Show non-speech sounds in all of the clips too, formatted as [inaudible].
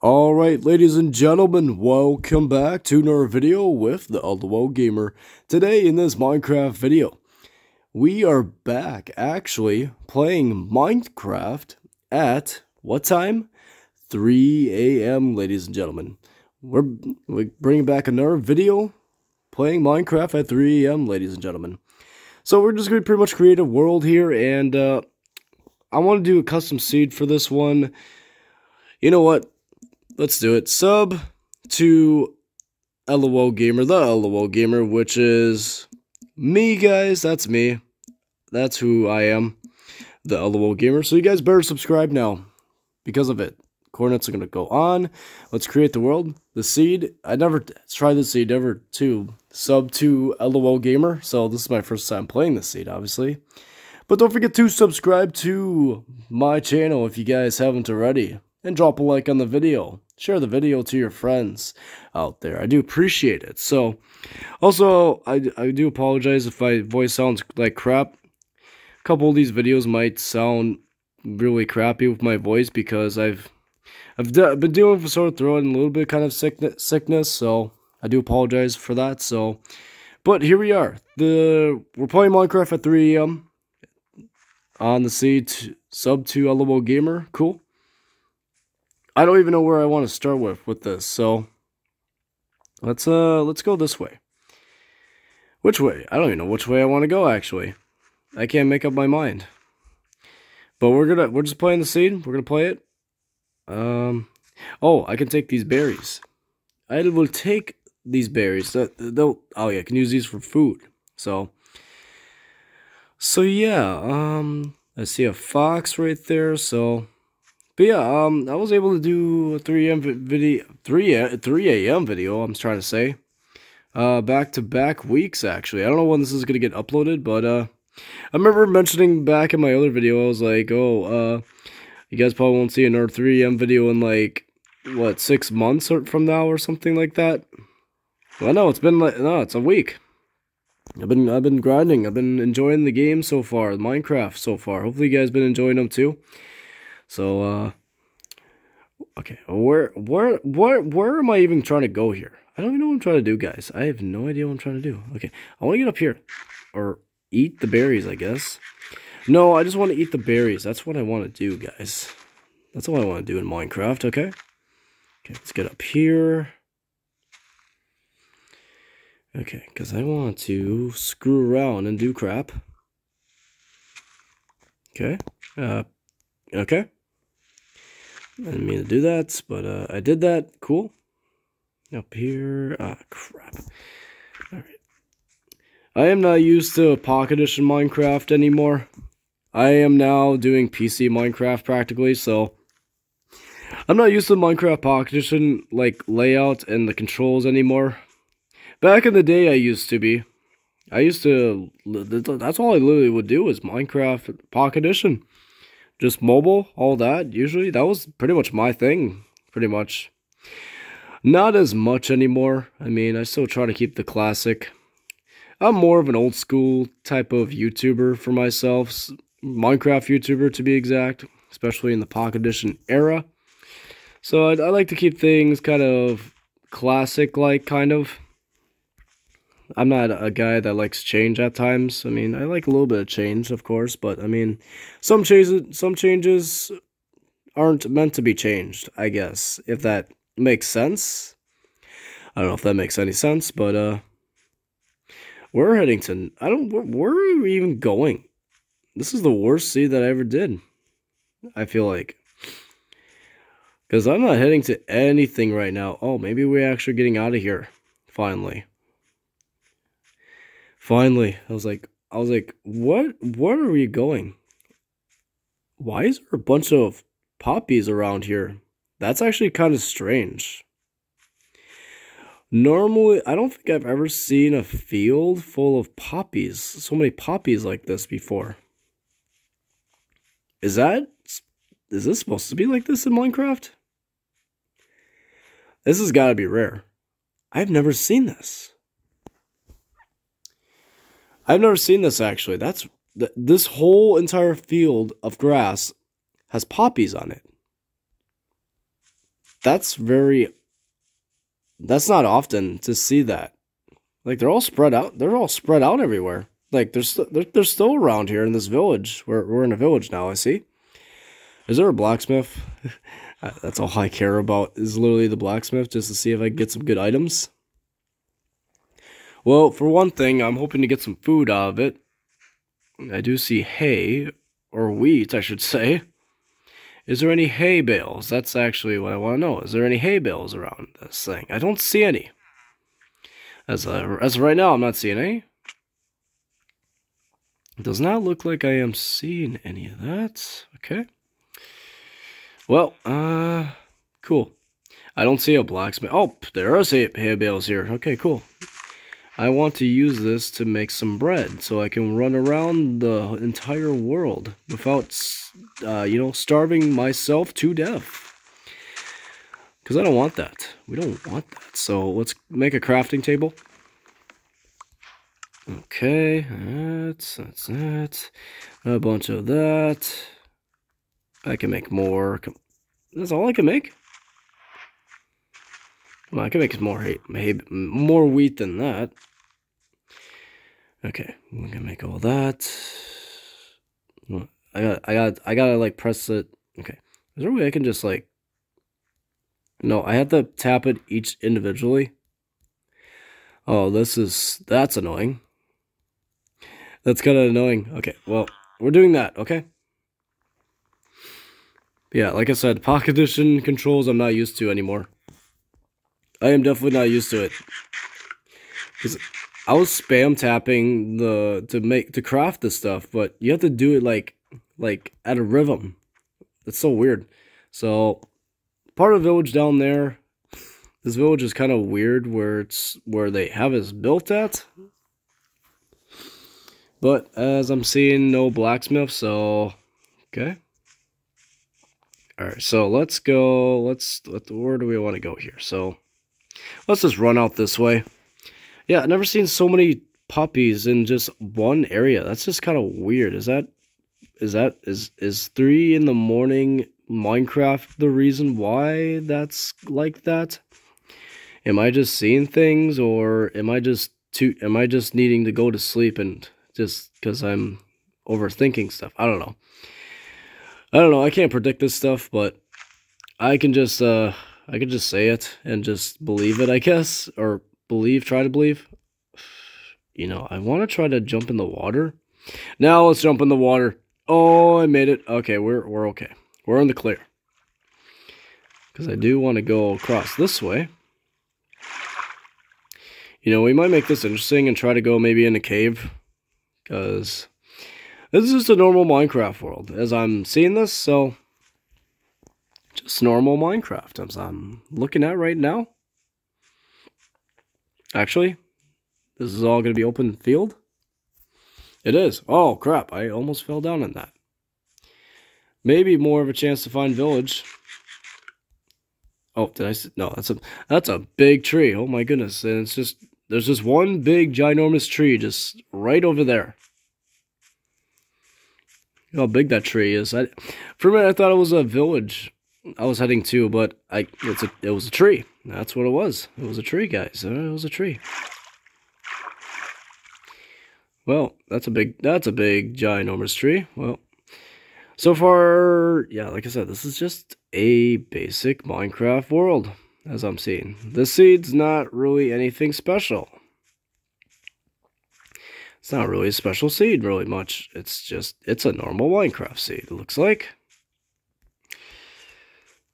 Alright ladies and gentlemen, welcome back to another video with the Elderworld Gamer. Today in this Minecraft video, we are back actually playing Minecraft at what time? 3 a.m. ladies and gentlemen. We're, we're bringing back another video playing Minecraft at 3 a.m. ladies and gentlemen. So we're just going to pretty much create a world here and uh, I want to do a custom seed for this one. You know what? let's do it. Sub to LOL Gamer, the LOL Gamer, which is me, guys. That's me. That's who I am, the LOL Gamer. So you guys better subscribe now because of it. Coordinates are going to go on. Let's create the world. The seed. I never tried the seed ever to sub to LOL Gamer. So this is my first time playing the seed, obviously. But don't forget to subscribe to my channel if you guys haven't already. And drop a like on the video share the video to your friends out there. I do appreciate it. So, also, I, I do apologize if my voice sounds like crap. A couple of these videos might sound really crappy with my voice because I've I've de been dealing with sore throat and a little bit kind of sickness, sickness. So I do apologize for that. So, but here we are. The we're playing Minecraft at 3 a.m. on the C sub 2 level gamer. Cool. I don't even know where I want to start with with this. So let's uh let's go this way. Which way? I don't even know which way I want to go actually. I can't make up my mind. But we're gonna we're just playing the seed. We're gonna play it. Um oh, I can take these berries. I will take these berries. That though oh yeah, I can use these for food. So so yeah, um I see a fox right there, so but yeah, um, I was able to do a 3 a.m. video, 3 a, 3 a.m. video. I'm trying to say, uh, back to back weeks actually. I don't know when this is gonna get uploaded, but uh, I remember mentioning back in my other video, I was like, oh, uh, you guys probably won't see another 3 a.m. video in like what six months or from now or something like that. Well, no, it's been like no, it's a week. I've been I've been grinding. I've been enjoying the game so far, Minecraft so far. Hopefully, you guys been enjoying them too. So, uh, okay, where, where, where, where am I even trying to go here? I don't even know what I'm trying to do, guys. I have no idea what I'm trying to do. Okay, I want to get up here, or eat the berries, I guess. No, I just want to eat the berries. That's what I want to do, guys. That's all I want to do in Minecraft, okay? Okay, let's get up here. Okay, because I want to screw around and do crap. Okay. Uh, okay. I didn't mean to do that, but uh, I did that. Cool. Up here. Ah, crap. Alright. I am not used to Pocket Edition Minecraft anymore. I am now doing PC Minecraft practically, so... I'm not used to Minecraft Pocket Edition, like, layout and the controls anymore. Back in the day, I used to be. I used to... That's all I literally would do was Minecraft Pocket Edition just mobile, all that. Usually, that was pretty much my thing, pretty much. Not as much anymore. I mean, I still try to keep the classic. I'm more of an old school type of YouTuber for myself, Minecraft YouTuber to be exact, especially in the Pocket Edition era. So I, I like to keep things kind of classic like, kind of. I'm not a guy that likes change at times. I mean, I like a little bit of change, of course, but I mean, some changes some changes aren't meant to be changed, I guess, if that makes sense. I don't know if that makes any sense, but uh we're heading to I don't where, where are we even going? This is the worst sea that I ever did. I feel like because I'm not heading to anything right now. Oh, maybe we're actually getting out of here finally. Finally, I was like, I was like, what? Where are we going? Why is there a bunch of poppies around here? That's actually kind of strange. Normally, I don't think I've ever seen a field full of poppies, so many poppies like this before. Is that is this supposed to be like this in Minecraft? This has got to be rare. I've never seen this. I've never seen this actually. That's th this whole entire field of grass has poppies on it. That's very that's not often to see that. Like they're all spread out. They're all spread out everywhere. Like there's st they're, they're still around here in this village. We're we're in a village now. I see. Is there a blacksmith? [laughs] That's all I care about is literally the blacksmith just to see if I can get some good items. Well, for one thing, I'm hoping to get some food out of it. I do see hay, or wheat, I should say. Is there any hay bales? That's actually what I want to know. Is there any hay bales around this thing? I don't see any. As, a, uh, as right now, I'm not seeing any. It does not look like I am seeing any of that. Okay. Well, uh, cool. I don't see a blacksmith. Oh, there are hay bales here. Okay, cool. I want to use this to make some bread so I can run around the entire world without, uh, you know, starving myself to death. Because I don't want that. We don't want that. So let's make a crafting table. Okay, that's, that's that. A bunch of that. I can make more. That's all I can make? Well, I can make more hay, hay, more wheat than that. Okay, I'm gonna make all that. I got, I got, I gotta like press it. Okay, is there a way I can just like? No, I have to tap it each individually. Oh, this is that's annoying. That's kind of annoying. Okay, well, we're doing that. Okay. Yeah, like I said, Pocket Edition controls I'm not used to anymore. I am definitely not used to it. I was spam tapping the to make to craft this stuff, but you have to do it like like at a rhythm. It's so weird. So part of the village down there, this village is kind of weird where it's where they have us built at. But as I'm seeing no blacksmith, so okay. Alright, so let's go. Let's let where do we want to go here? So let's just run out this way. Yeah, I've never seen so many puppies in just one area. That's just kind of weird. Is that is that is is three in the morning Minecraft the reason why that's like that? Am I just seeing things or am I just too am I just needing to go to sleep and just because I'm overthinking stuff? I don't know. I don't know, I can't predict this stuff, but I can just uh I can just say it and just believe it, I guess, or believe, try to believe. You know, I want to try to jump in the water. Now let's jump in the water. Oh, I made it. Okay, we're, we're okay. We're in the clear. Because I do want to go across this way. You know, we might make this interesting and try to go maybe in a cave. Because this is just a normal Minecraft world. As I'm seeing this, so... Just normal Minecraft, as I'm looking at right now. Actually, this is all going to be open field? It is. Oh, crap. I almost fell down in that. Maybe more of a chance to find village. Oh, did I? No, that's a that's a big tree. Oh my goodness! And it's just there's just one big ginormous tree just right over there. Look how big that tree is! I, for a minute I thought it was a village I was heading to, but I it's a it was a tree. That's what it was. It was a tree, guys. It was a tree. Well, that's a big, that's a big, ginormous tree. Well, so far, yeah, like I said, this is just a basic Minecraft world, as I'm seeing. The seed's not really anything special. It's not really a special seed, really much. It's just, it's a normal Minecraft seed, it looks like.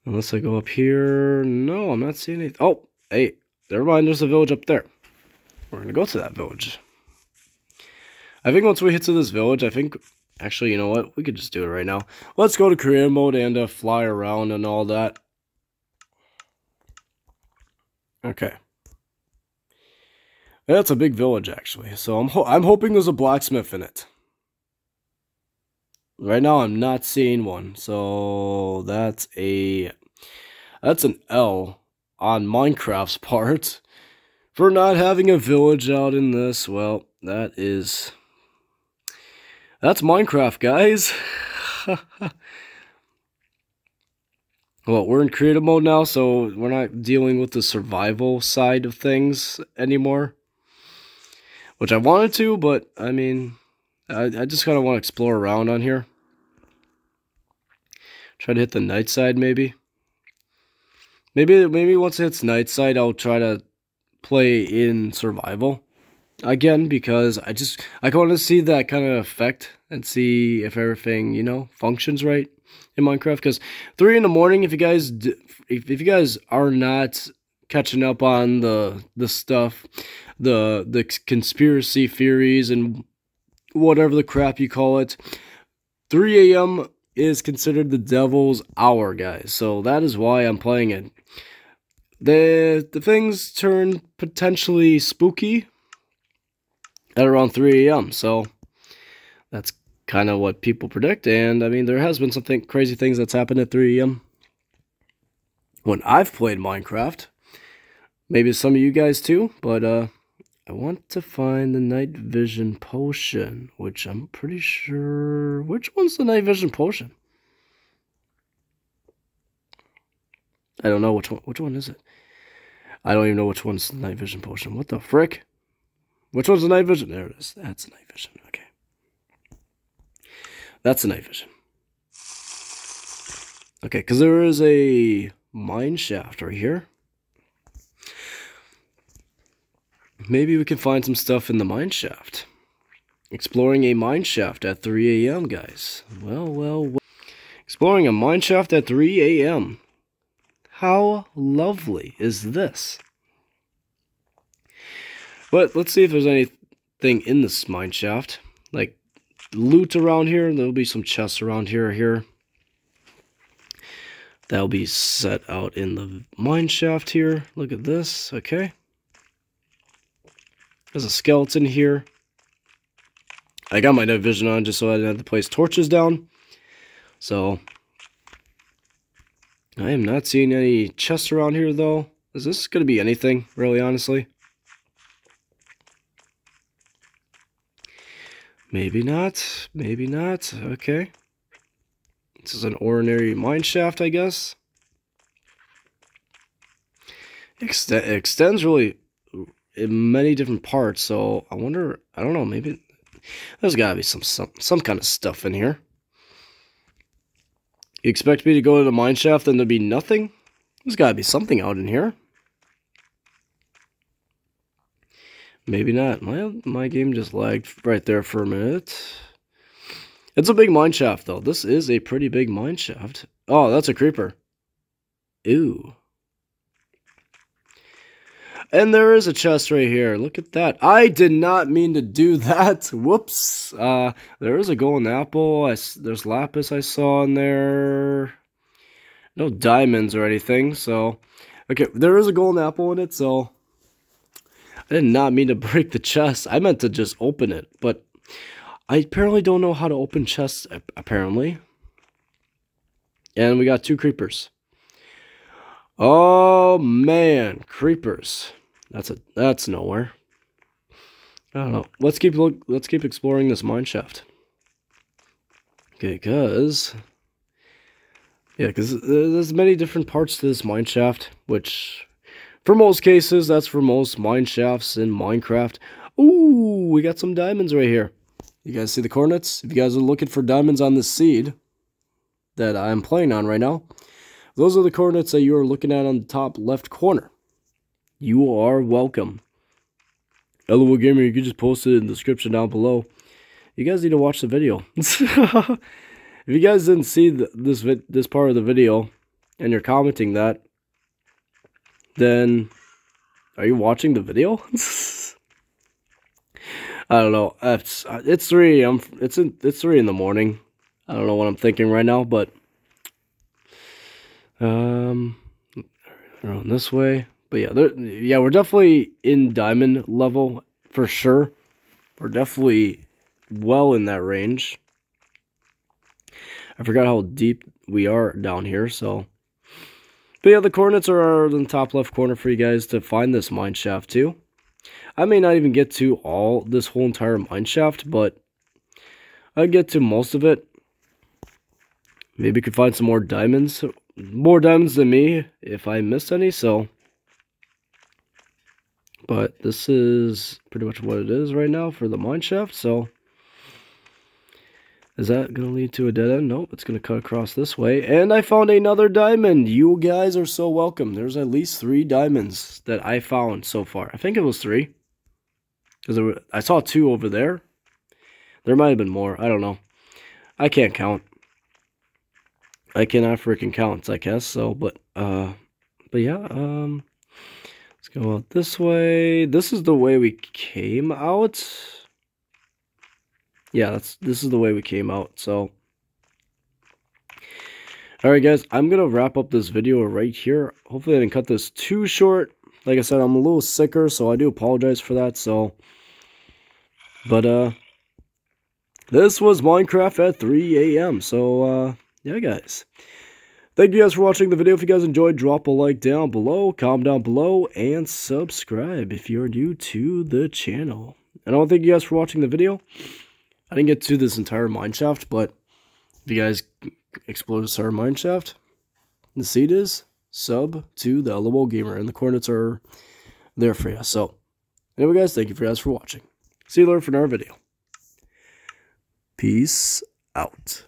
Unless I go up here. No, I'm not seeing anything. Oh, hey, never mind. There's a village up there. We're going to go to that village. I think once we hit to this village, I think... Actually, you know what? We could just do it right now. Let's go to career mode and uh, fly around and all that. Okay. That's a big village, actually. So I'm, ho I'm hoping there's a blacksmith in it right now I'm not seeing one. So that's a that's an L on Minecraft's [laughs] part for not having a village out in this. Well, that is that's Minecraft, guys. [laughs] well, we're in creative mode now, so we're not dealing with the survival side of things anymore. Which I wanted to, but I mean, I, I just kind of want to explore around on here. Try to hit the night side maybe. Maybe maybe once it hits night side, I'll try to play in survival again because I just I want to see that kind of effect and see if everything you know functions right in Minecraft. Because three in the morning, if you guys if, if you guys are not catching up on the the stuff, the the conspiracy theories and whatever the crap you call it. 3 a.m. is considered the devil's hour, guys. So that is why I'm playing it. The the things turn potentially spooky at around 3 a.m. So that's kind of what people predict. And I mean, there has been something crazy things that's happened at 3 a.m. when I've played Minecraft. Maybe some of you guys too, but uh, I want to find the night vision potion, which I'm pretty sure... Which one's the night vision potion? I don't know which one. Which one is it? I don't even know which one's the night vision potion. What the frick? Which one's the night vision? There it is. That's the night vision. Okay. That's the night vision. Okay, because there is a mine shaft right here. Maybe we can find some stuff in the mineshaft. Exploring a mineshaft at 3 a.m., guys. Well, well, well. Exploring a mineshaft at 3 a.m. How lovely is this? But let's see if there's anything in this mineshaft. Like loot around here. There'll be some chests around here here. That'll be set out in the mineshaft here. Look at this. Okay. There's a skeleton here. I got my night vision on just so I didn't have to place torches down. So, I am not seeing any chests around here, though. Is this going to be anything, really, honestly? Maybe not. Maybe not. Okay. This is an ordinary mine shaft, I guess. extends really in many different parts. So I wonder, I don't know, maybe there's got to be some, some some kind of stuff in here. You expect me to go to the mine shaft and there'd be nothing? There's got to be something out in here. Maybe not. My my game just lagged right there for a minute. It's a big mine shaft though. This is a pretty big mine shaft. Oh, that's a creeper. Ooh. And there is a chest right here. Look at that. I did not mean to do [laughs] that. Whoops. Uh, there is a golden apple. I, there's lapis I saw in there. No diamonds or anything, so... Okay, there is a golden apple in it, so... I did not mean to [laughs] break the chest. I meant to just open it, but... I apparently don't know how to open chests, apparently. And we got two creepers. Oh man, creepers. That's a that's nowhere. I don't know. Let's keep look. Let's keep exploring this mine shaft. Okay, cause yeah, cause there's many different parts to this mine shaft, which for most cases that's for most mine shafts in Minecraft. Ooh, we got some diamonds right here. You guys see the coordinates? If you guys are looking for diamonds on this seed that I'm playing on right now, those are the coordinates that you are looking at on the top left corner you are welcome. LOL Gamer, you can just post it in the description down below. You guys need to watch the video. [laughs] if you guys didn't see the, this this part of the video and you're commenting that, then are you watching the video? [laughs] I don't know. It's it's three. I'm it's in, it's three in the morning. I don't know what I'm thinking right now, but um, around this way. But yeah, there, yeah, we're definitely in diamond level for sure. We're definitely well in that range. I forgot how deep we are down here, so. But yeah, the coordinates are in the top left corner for you guys to find this mine shaft too. I may not even get to all this whole entire mine shaft, but I get to most of it. Maybe could find some more diamonds. More diamonds than me if I missed any, so but this is pretty much what it is right now for the mine shaft, so... Is that going to lead to a dead end? Nope, it's going to cut across this way. And I found another diamond. You guys are so welcome. There's at least three diamonds that I found so far. I think it was three. Because I saw two over there. There might have been more. I don't know. I can't count. I cannot freaking count, I guess. So, but, uh, but yeah, um, Go out this way. This is the way we came out. Yeah, that's this is the way we came out. So Alright guys, I'm going to wrap up this video right here. Hopefully I didn't cut this too short. Like I said, I'm a little sicker, so I do apologize for that. So, But uh, this was Minecraft at 3 a.m. So uh, yeah guys. Thank you guys for watching the video. If you guys enjoyed, drop a like down below, comment down below, and subscribe if you're new to the channel. And I want to thank you guys for watching the video. I didn't get to this entire mineshaft, but if you guys explode this entire mineshaft, the seed is sub to the LOL Gamer, and the coordinates are there for you. So, anyway, guys, thank you guys for watching. See you later for another video. Peace out.